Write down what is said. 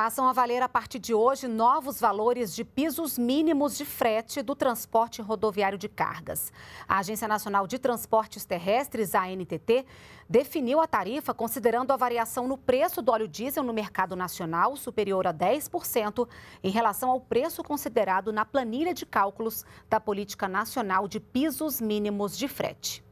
Passam a valer a partir de hoje novos valores de pisos mínimos de frete do transporte rodoviário de cargas. A Agência Nacional de Transportes Terrestres, ANTT, definiu a tarifa considerando a variação no preço do óleo diesel no mercado nacional superior a 10% em relação ao preço considerado na planilha de cálculos da Política Nacional de Pisos Mínimos de Frete.